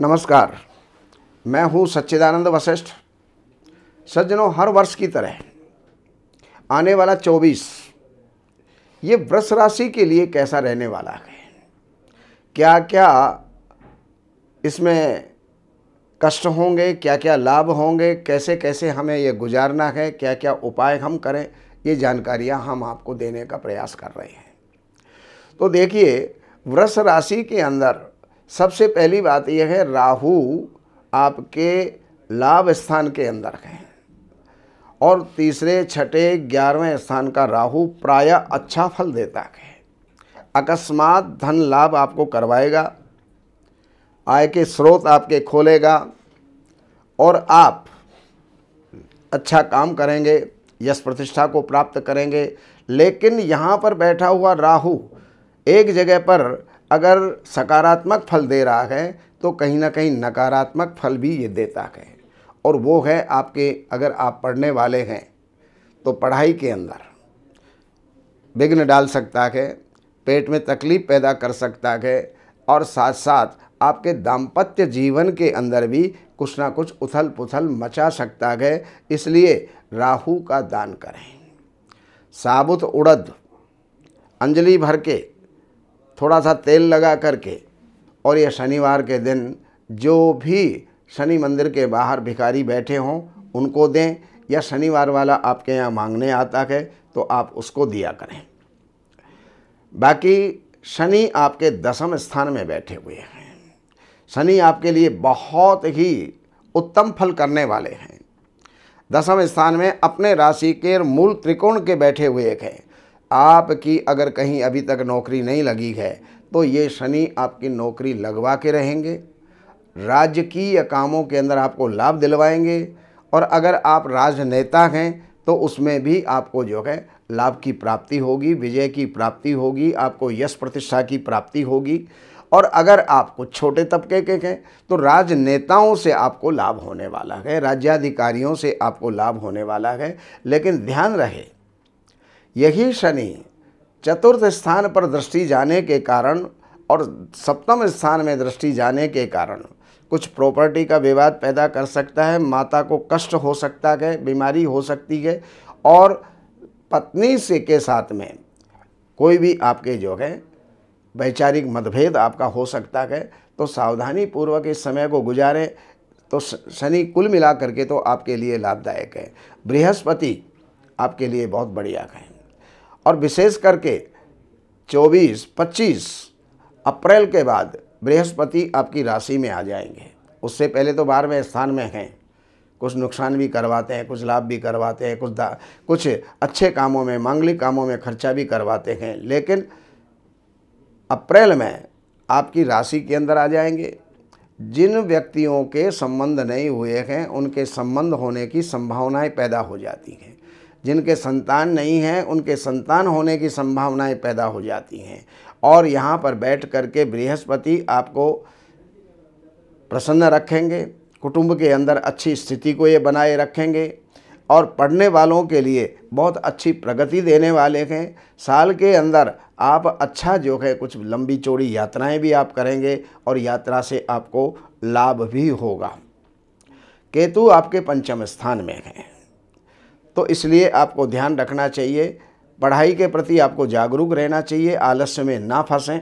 नमस्कार मैं हूं सच्चिदानंद वशिष्ठ सज्जनों हर वर्ष की तरह आने वाला 24 ये वृष राशि के लिए कैसा रहने वाला है क्या क्या इसमें कष्ट होंगे क्या क्या लाभ होंगे कैसे कैसे हमें ये गुजारना है क्या क्या उपाय हम करें ये जानकारियां हम आपको देने का प्रयास कर रहे हैं तो देखिए वृष राशि के अंदर सबसे पहली बात यह है राहु आपके लाभ स्थान के अंदर है और तीसरे छठे ग्यारहवें स्थान का राहु प्राय अच्छा फल देता है अकस्मात धन लाभ आपको करवाएगा आय के स्रोत आपके खोलेगा और आप अच्छा काम करेंगे यश प्रतिष्ठा को प्राप्त करेंगे लेकिन यहाँ पर बैठा हुआ राहु एक जगह पर अगर सकारात्मक फल दे रहा है तो कहीं ना कहीं नकारात्मक फल भी ये देता है और वो है आपके अगर आप पढ़ने वाले हैं तो पढ़ाई के अंदर विघ्न डाल सकता है पेट में तकलीफ़ पैदा कर सकता है और साथ साथ आपके दाम्पत्य जीवन के अंदर भी कुछ ना कुछ उथल पुथल मचा सकता है इसलिए राहु का दान करें साबुत उड़द अंजलि भर के थोड़ा सा तेल लगा करके और ये शनिवार के दिन जो भी शनि मंदिर के बाहर भिखारी बैठे हों उनको दें या शनिवार वाला आपके यहाँ मांगने आता है तो आप उसको दिया करें बाकी शनि आपके दसम स्थान में बैठे हुए हैं शनि आपके लिए बहुत ही उत्तम फल करने वाले हैं दसम स्थान में अपने राशि के मूल त्रिकोण के बैठे हुए हैं आपकी अगर कहीं अभी तक नौकरी नहीं लगी है तो ये शनि आपकी नौकरी लगवा के रहेंगे राज्य या कामों के अंदर आपको लाभ दिलवाएंगे और अगर आप राजनेता हैं तो उसमें भी आपको जो है लाभ की प्राप्ति होगी विजय की प्राप्ति होगी आपको यश प्रतिष्ठा की प्राप्ति होगी और अगर आप कुछ छोटे तबके के हैं तो राजनेताओं से आपको लाभ होने वाला है राज्याधिकारियों से आपको लाभ होने वाला है लेकिन ध्यान रहे यही शनि चतुर्थ स्थान पर दृष्टि जाने के कारण और सप्तम स्थान में दृष्टि जाने के कारण कुछ प्रॉपर्टी का विवाद पैदा कर सकता है माता को कष्ट हो सकता है बीमारी हो सकती है और पत्नी से के साथ में कोई भी आपके जो है वैचारिक मतभेद आपका हो सकता है तो सावधानी पूर्वक इस समय को गुजारें तो शनि कुल मिला करके तो आपके लिए लाभदायक है बृहस्पति आपके लिए बहुत बढ़िया है और विशेष करके 24, 25 अप्रैल के बाद बृहस्पति आपकी राशि में आ जाएंगे उससे पहले तो बारहवें स्थान में हैं कुछ नुकसान भी करवाते हैं कुछ लाभ भी करवाते हैं कुछ कुछ अच्छे कामों में मांगलिक कामों में खर्चा भी करवाते हैं लेकिन अप्रैल में आपकी राशि के अंदर आ जाएंगे जिन व्यक्तियों के संबंध नहीं हुए हैं उनके संबंध होने की संभावनाएं पैदा हो जाती हैं जिनके संतान नहीं हैं उनके संतान होने की संभावनाएं पैदा हो जाती हैं और यहाँ पर बैठ कर के बृहस्पति आपको प्रसन्न रखेंगे कुटुंब के अंदर अच्छी स्थिति को ये बनाए रखेंगे और पढ़ने वालों के लिए बहुत अच्छी प्रगति देने वाले हैं साल के अंदर आप अच्छा जो है कुछ लंबी चौड़ी यात्राएं भी आप करेंगे और यात्रा से आपको लाभ भी होगा केतु आपके पंचम स्थान में है तो इसलिए आपको ध्यान रखना चाहिए पढ़ाई के प्रति आपको जागरूक रहना चाहिए आलस्य में ना फंसें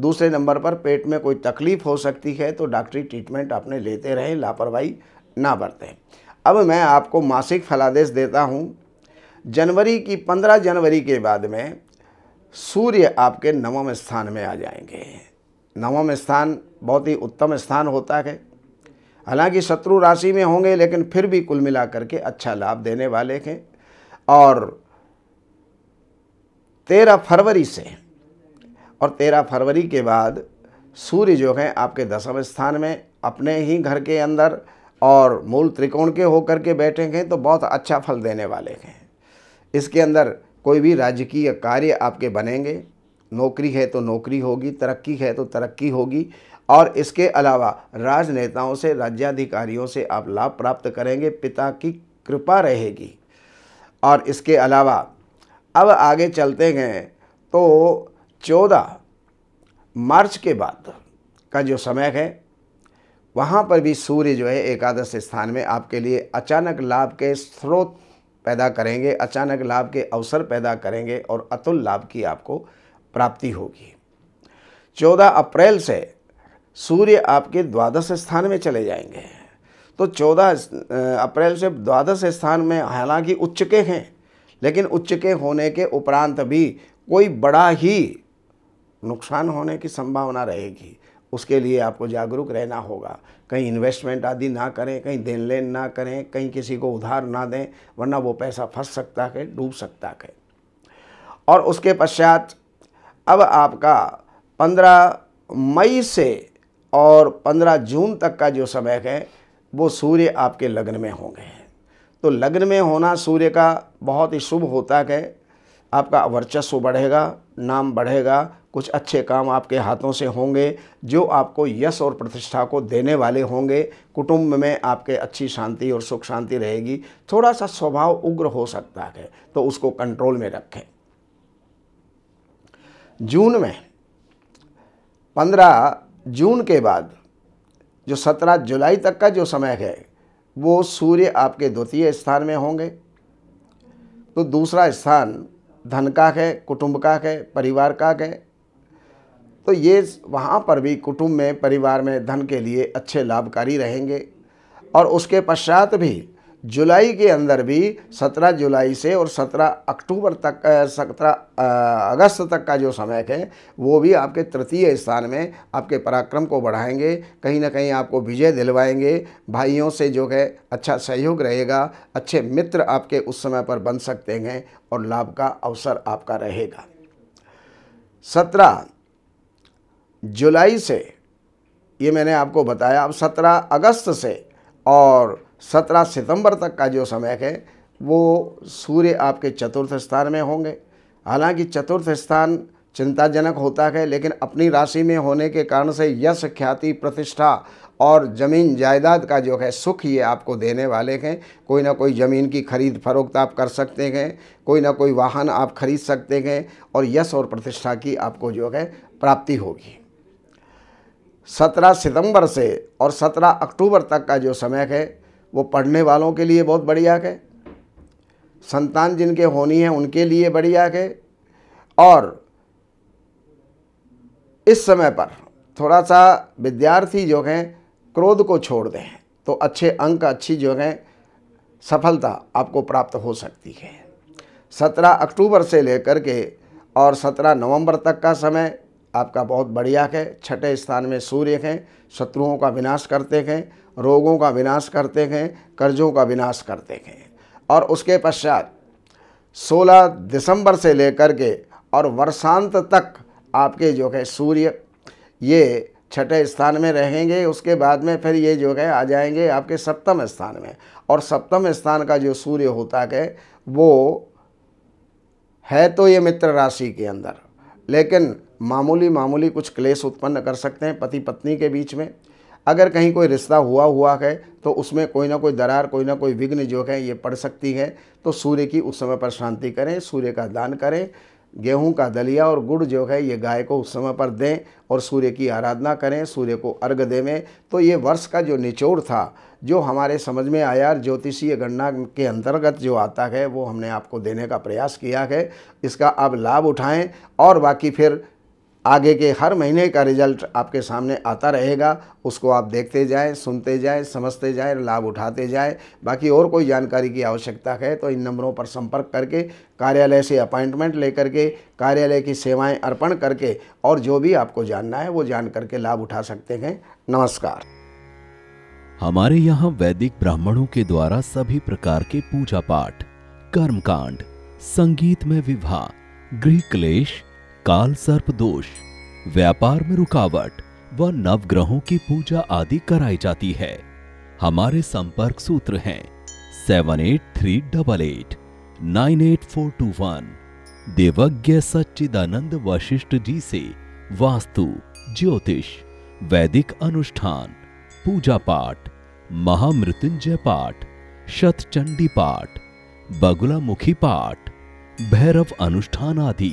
दूसरे नंबर पर पेट में कोई तकलीफ़ हो सकती है तो डॉक्टरी ट्रीटमेंट आपने लेते रहें लापरवाही ना बरतें अब मैं आपको मासिक फलादेश देता हूँ जनवरी की पंद्रह जनवरी के बाद में सूर्य आपके नवम स्थान में आ जाएंगे नवम स्थान बहुत ही उत्तम स्थान होता है हालांकि शत्रु राशि में होंगे लेकिन फिर भी कुल मिलाकर के अच्छा लाभ देने वाले हैं और तेरह फरवरी से और तेरह फरवरी के बाद सूर्य जो हैं आपके दसम स्थान में अपने ही घर के अंदर और मूल त्रिकोण के होकर के बैठेंगे तो बहुत अच्छा फल देने वाले हैं इसके अंदर कोई भी राजकीय कार्य आपके बनेंगे नौकरी है तो नौकरी होगी तरक्की है तो तरक्की होगी और इसके अलावा राजनेताओं से राज्याधिकारियों से आप लाभ प्राप्त करेंगे पिता की कृपा रहेगी और इसके अलावा अब आगे चलते हैं तो चौदह मार्च के बाद का जो समय है वहाँ पर भी सूर्य जो है एकादश स्थान में आपके लिए अचानक लाभ के स्रोत पैदा करेंगे अचानक लाभ के अवसर पैदा करेंगे और अतुल लाभ की आपको प्राप्ति होगी 14 अप्रैल से सूर्य आपके द्वादश स्थान में चले जाएंगे तो 14 अप्रैल से द्वादश स्थान में हालांकि उच्च के हैं लेकिन उच्च के होने के उपरांत भी कोई बड़ा ही नुकसान होने की संभावना रहेगी उसके लिए आपको जागरूक रहना होगा कहीं इन्वेस्टमेंट आदि ना करें कहीं देन लेन ना करें कहीं किसी को उधार ना दें वरना वो पैसा फंस सकता है डूब सकता है और उसके पश्चात अब आपका 15 मई से और 15 जून तक का जो समय है वो सूर्य आपके लग्न में होंगे तो लग्न में होना सूर्य का बहुत ही शुभ होता है आपका वर्चस्व बढ़ेगा नाम बढ़ेगा कुछ अच्छे काम आपके हाथों से होंगे जो आपको यश और प्रतिष्ठा को देने वाले होंगे कुटुंब में आपके अच्छी शांति और सुख शांति रहेगी थोड़ा सा स्वभाव उग्र हो सकता है तो उसको कंट्रोल में रखें जून में पंद्रह जून के बाद जो सत्रह जुलाई तक का जो समय है वो सूर्य आपके द्वितीय स्थान में होंगे तो दूसरा स्थान धन का है कुटुंब का है परिवार का है तो ये वहाँ पर भी कुटुंब में परिवार में धन के लिए अच्छे लाभकारी रहेंगे और उसके पश्चात भी जुलाई के अंदर भी 17 जुलाई से और 17 अक्टूबर तक 17 अगस्त तक का जो समय है वो भी आपके तृतीय स्थान में आपके पराक्रम को बढ़ाएंगे कहीं ना कहीं आपको विजय दिलवाएंगे भाइयों से जो है अच्छा सहयोग रहेगा अच्छे मित्र आपके उस समय पर बन सकते हैं और लाभ का अवसर आपका रहेगा सत्रह जुलाई से ये मैंने आपको बताया अब सत्रह अगस्त से और सत्रह सितंबर तक का जो समय है वो सूर्य आपके चतुर्थ स्थान में होंगे हालांकि चतुर्थ स्थान चिंताजनक होता है लेकिन अपनी राशि में होने के कारण से यश ख्याति प्रतिष्ठा और ज़मीन जायदाद का जो है सुख ये आपको देने वाले हैं कोई ना कोई ज़मीन की खरीद फरोख्त आप कर सकते हैं कोई ना कोई वाहन आप खरीद सकते हैं और यश और प्रतिष्ठा की आपको जो है प्राप्ति होगी सत्रह सितंबर से और सत्रह अक्टूबर तक का जो समय है वो पढ़ने वालों के लिए बहुत बढ़िया है संतान जिनके होनी है उनके लिए बढ़िया है और इस समय पर थोड़ा सा विद्यार्थी जो हैं क्रोध को छोड़ दें तो अच्छे अंक अच्छी जो हैं सफलता आपको प्राप्त हो सकती है 17 अक्टूबर से लेकर के और 17 नवंबर तक का समय आपका बहुत बढ़िया है छठे स्थान में सूर्य हैं शत्रुओं का विनाश करते हैं रोगों का विनाश करते हैं कर्जों का विनाश करते हैं और उसके पश्चात 16 दिसंबर से लेकर के और वर्षांत तक आपके जो है सूर्य ये छठे स्थान में रहेंगे उसके बाद में फिर ये जो है आ जाएंगे आपके सप्तम स्थान में और सप्तम स्थान का जो सूर्य होता है वो है तो ये मित्र राशि के अंदर लेकिन मामूली मामूली कुछ क्लेश उत्पन्न कर सकते हैं पति पत्नी के बीच में अगर कहीं कोई रिश्ता हुआ हुआ है तो उसमें कोई ना कोई दरार कोई ना कोई विघ्न जो है ये पड़ सकती है तो सूर्य की उस समय पर शांति करें सूर्य का दान करें गेहूं का दलिया और गुड़ जो है ये गाय को उस समय पर दें और सूर्य की आराधना करें सूर्य को अर्घ देवें तो ये वर्ष का जो निचोड़ था जो हमारे समझ में आया ज्योतिषीय गणना के अंतर्गत जो आता है वो हमने आपको देने का प्रयास किया है इसका आप लाभ उठाएं और बाकी फिर आगे के हर महीने का रिजल्ट आपके सामने आता रहेगा उसको आप देखते जाएं सुनते जाएं समझते जाएं लाभ उठाते जाएं बाकी और कोई जानकारी की आवश्यकता है तो इन नंबरों पर संपर्क करके कार्यालय से अपॉइंटमेंट लेकर के कार्यालय की सेवाएं अर्पण करके और जो भी आपको जानना है वो जान करके लाभ उठा सकते हैं नमस्कार हमारे यहाँ वैदिक ब्राह्मणों के द्वारा सभी प्रकार के पूजा पाठ कर्म संगीत में विवाह गृह क्लेश काल सर्प दोष व्यापार में रुकावट व नवग्रहों की पूजा आदि कराई जाती है हमारे संपर्क सूत्र हैं seven eight three double eight nine eight four two one देवज्ञ सच्चिदानंद वशिष्ठ जी से वास्तु ज्योतिष वैदिक अनुष्ठान पूजा पाठ महामृत्युंजय पाठ शतचंडी पाठ बगुला मुखी पाठ भैरव अनुष्ठान आदि